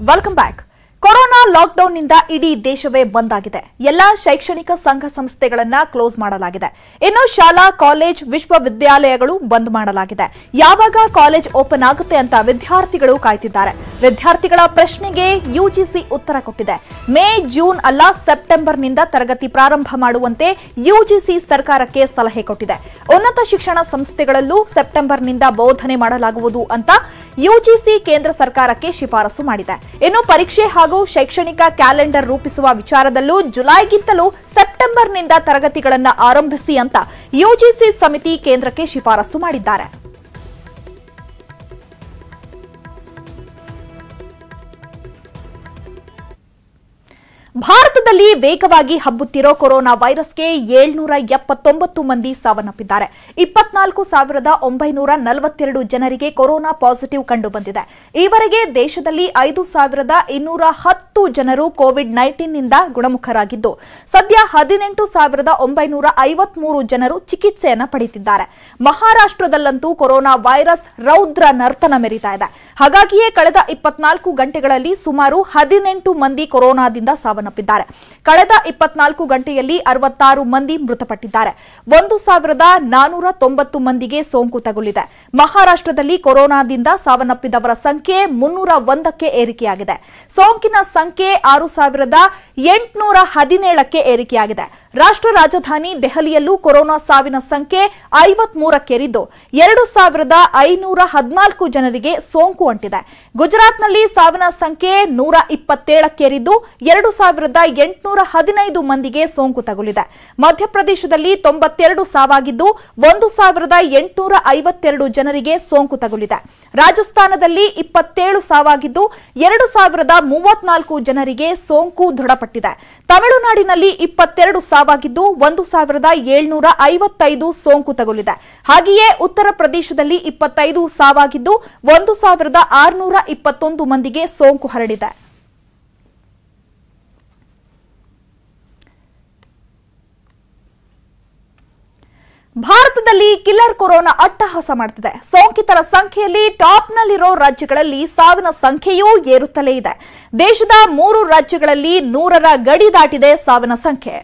Welcome back. Corona ಲಾಕ್ಡೌನ್ನಿಂದ ಇಡೀ ದೇಶವೇ ಬಂದ್ ಆಗಿದೆ ಎಲ್ಲಾ ಶೈಕ್ಷಣಿಕ ಸಂಘ ಸಂಸ್ಥೆಗಳನ್ನ ಕ್ಲೋಸ್ ಮಾಡಲಾಗಿದೆ ಇನ್ನು ಶಾಲಾ ಕಾಲೇಜ್ ವಿಶ್ವವಿದ್ಯಾಲಯಗಳು ಬಂದ್ ಮಾಡಲಾಗಿದೆ ಯಾವಾಗ ಕಾಲೇಜ್ ಓಪನ್ ಆಗುತ್ತೆ ಅಂತ ವಿದ್ಯಾರ್ಥಿಗಳು ಕಾಯ್ತಿದ್ದಾರೆ ವಿದ್ಯಾರ್ಥಿಗಳ ಪ್ರಶ್ನೆಗೆ ಯುಜಿಸಿ ಉತ್ತರ ಕೊಟ್ಟಿದೆ ಮೇ ಜೂನ್ ಅಲ್ಲ ಸೆಪ್ಟೆಂಬರ್ನಿಂದ ತರಗತಿ ಪ್ರಾರಂಭ ಮಾಡುವಂತೆ ಯುಜಿಸಿ ಸರ್ಕಾರಕ್ಕೆ ಸಲಹೆ ಕೊಟ್ಟಿದೆ ಉನ್ನತ ಶಿಕ್ಷಣ ಸಂಸ್ಥೆಗಳಲ್ಲೂ ಸೆಪ್ಟೆಂಬರ್ನಿಂದ ಬೋಧನೆ ಮಾಡಲಾಗುವುದು ಅಂತ ಯುಜಿಸಿ ಕೇಂದ್ರ ಸರ್ಕಾರಕ್ಕೆ ಶಿಫಾರಸು ಮಾಡಿದೆ ಇನ್ನು ಪರೀಕ್ಷೆ ಹಾಗೂ ಶೈಕ್ಷಣಿಕ ಕ್ಯಾಲೆಂಡರ್ ರೂಪಿಸುವ ವಿಚಾರದಲ್ಲೂ ಜುಲೈಗಿಂತಲೂ ಸೆಪ್ಟೆಂಬರ್ನಿಂದ ತರಗತಿಗಳನ್ನು ಆರಂಭಿಸಿ ಅಂತ ಯುಜಿಸಿ ಸಮಿತಿ ಕೇಂದ್ರಕ್ಕೆ ಶಿಫಾರಸು ಮಾಡಿದ್ದಾರೆ ಭಾರತದಲ್ಲಿ ವೇಗವಾಗಿ ಹಬ್ಬುತ್ತಿರೋ ಕೊರೋನಾ ವೈರಸ್ಗೆ ಏಳ್ನೂರ ಎಪ್ಪತ್ತೊಂಬತ್ತು ಮಂದಿ ಸಾವನ್ನಪ್ಪಿದ್ದಾರೆ ಇಪ್ಪತ್ನಾಲ್ಕು ಸಾವಿರದ ಒಂಬೈನೂರ ನಲವತ್ತೆರಡು ಜನರಿಗೆ ಕೊರೋನಾ ಪಾಸಿಟಿವ್ ಕಂಡುಬಂದಿದೆ ಈವರೆಗೆ ದೇಶದಲ್ಲಿ ಐದು ಸಾವಿರದ ಇನ್ನೂರ ಹತ್ತು ಜನರು ಕೋವಿಡ್ ನೈನ್ಟೀನ್ನಿಂದ ಗುಣಮುಖರಾಗಿದ್ದು ಸದ್ಯ ಹದಿನೆಂಟು ಸಾವಿರದ ಒಂಬೈನೂರ ಐವತ್ಮೂರು ಜನರು ಚಿಕಿತ್ಸೆಯನ್ನು ಪಡೆಯುತ್ತಿದ್ದಾರೆ ಮಹಾರಾಷ್ಟ್ರದಲ್ಲಂತೂ ಕೊರೋನಾ ವೈರಸ್ ರೌದ್ರ ನರ್ತನ ಮೆರಿತಾ ಇದೆ ಹಾಗಾಗಿಯೇ ಕಳೆದ ಇಪ್ಪತ್ನಾಲ್ಕು ಗಂಟೆಗಳಲ್ಲಿ ಸುಮಾರು ಹದಿನೆಂಟು ಮಂದಿ ಕೊರೋನಾದಿಂದ ಸಾವನ್ನ ಸಾವನ್ನಪ್ಪಿದ್ದಾರೆ ಕಳೆದ ಇಪ್ಪತ್ನಾಲ್ಕು ಗಂಟೆಯಲ್ಲಿ ಅರವತ್ತಾರು ಮಂದಿ ಮೃತಪಟ್ಟಿದ್ದಾರೆ ಒಂದು ಸಾವಿರದ ನಾನೂರ ತೊಂಬತ್ತು ಮಂದಿಗೆ ಸೋಂಕು ತಗುಲಿದೆ ಮಹಾರಾಷ್ಟದಲ್ಲಿ ಕೊರೋನಾದಿಂದ ಸಾವನ್ನಪ್ಪಿದವರ ಸಂಖ್ಯೆ ಮುನ್ನೂರ ಒಂದಕ್ಕೆ ಏರಿಕೆಯಾಗಿದೆ ಸೋಂಕಿನ ಸಂಖ್ಯೆ ಆರು ಸಾವಿರದ ಎಂಟುನೂರ ಹದಿನೇಳಕ್ಕೆ ಏರಿಕೆಯಾಗಿದೆ ರಾಷ್ಟ್ರ ರಾಜಧಾನಿ ದೆಹಲಿಯಲ್ಲೂ ಕೊರೋನಾ ಸಾವಿನ ಸಂಖ್ಯೆ ಐವತ್ ಮೂರಕ್ಕೇರಿದ್ದು ಎರಡು ಸಾವಿರದ ಐನೂರ ಹದಿನಾಲ್ಕು ಜನರಿಗೆ ಸೋಂಕು ಅಂಟಿದೆ ಗುಜರಾತ್ನಲ್ಲಿ ಸಾವಿನ ಸಂಖ್ಯೆ ನೂರ ಇಪ್ಪತ್ತೇಳಕ್ಕೇರಿದ್ದು ಎರಡು ಸಾವಿರದ ಎಂಟುನೂರ ಹದಿನೈದು ಮಂದಿಗೆ ಸೋಂಕು ತಗುಲಿದೆ ಮಧ್ಯಪ್ರದೇಶದಲ್ಲಿ ತೊಂಬತ್ತೆರಡು ಸಾವಾಗಿದ್ದು ಒಂದು ಸಾವಿರದ ಎಂಟುನೂರ ಐವತ್ತೆರಡು ಜನರಿಗೆ ಸೋಂಕು ತಗುಲಿದೆ ರಾಜಸ್ಥಾನದಲ್ಲಿ ಇಪ್ಪತ್ತೇಳು ಸಾವಾಗಿದ್ದು ಎರಡು ಸಾವಿರದ ಮೂವತ್ನಾಲ್ಕು ಜನರಿಗೆ ಸೋಂಕು ದೃಢಪಟ್ಟ ಮೃತಪಟ್ಟಿದೆ ತಮಿಳುನಾಡಿನಲ್ಲಿ ಇಪ್ಪತ್ತೆರಡು ಸಾವಾಗಿದ್ದು ಒಂದು ಸಾವಿರದ ಏಳ್ನೂರ ಐವತ್ತೈದು ಸೋಂಕು ತಗುಲಿದೆ ಹಾಗೆಯೇ ಉತ್ತರ ಪ್ರದೇಶದಲ್ಲಿ ಇಪ್ಪತ್ತೈದು ಸಾವಾಗಿದ್ದು ಒಂದು ಸಾವಿರದ ಆರುನೂರ ಇಪ್ಪತ್ತೊಂದು ಮಂದಿಗೆ ಸೋಂಕು ಹರಡಿದೆ ಭಾರತದಲ್ಲಿ ಕಿಲ್ಲರ್ ಕೊರೋನಾ ಅಟ್ಟಹಾಸ ಮಾಡುತ್ತಿದೆ ಸೋಂಕಿತರ ಸಂಖ್ಯೆಯಲ್ಲಿ ಟಾಪ್ನಲ್ಲಿರೋ ರಾಜ್ಯಗಳಲ್ಲಿ ಸಾವಿನ ಸಂಖ್ಯೆಯೂ ಏರುತ್ತಲೇ ಇದೆ ದೇಶದ ಮೂರು ರಾಜ್ಯಗಳಲ್ಲಿ ನೂರರ ಗಡಿ ದಾಟಿದೆ ಸಾವಿನ ಸಂಖ್ಯೆ